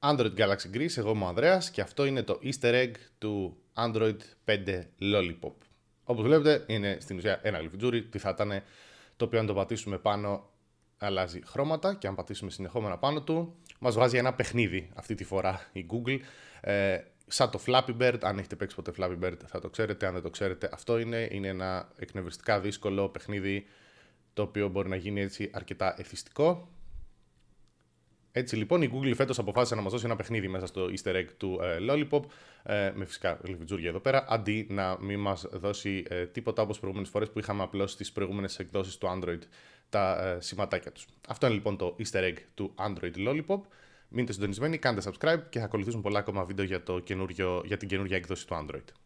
Android Galaxy Greece, εγώ είμαι ο Ανδρέας και αυτό είναι το easter egg του Android 5 Lollipop. Όπως βλέπετε είναι στην ουσία ένα γλυφιτζούρι, τι θα ήταν το οποίο αν το πατήσουμε πάνω αλλάζει χρώματα και αν πατήσουμε συνεχόμενα πάνω του μας βάζει ένα παιχνίδι αυτή τη φορά η Google ε, σαν το Flappy Bird, αν έχετε παίξει ποτέ Flappy Bird θα το ξέρετε, αν δεν το ξέρετε αυτό είναι, είναι ένα εκνευριστικά δύσκολο παιχνίδι το οποίο μπορεί να γίνει έτσι αρκετά εθιστικό έτσι λοιπόν η Google φέτος αποφάσισε να μας δώσει ένα παιχνίδι μέσα στο easter egg του ε, Lollipop ε, με φυσικά γλυφιτζούρια εδώ πέρα αντί να μην μας δώσει ε, τίποτα όπως προηγούμενες φορές που είχαμε απλώς στις προηγούμενες εκδόσεις του Android τα σηματάκια τους. Αυτό είναι λοιπόν το easter egg του Android Lollipop. Μείνετε συντονισμένοι, κάντε subscribe και θα ακολουθήσουν πολλά ακόμα βίντεο για, το για την καινούργια έκδοση του Android.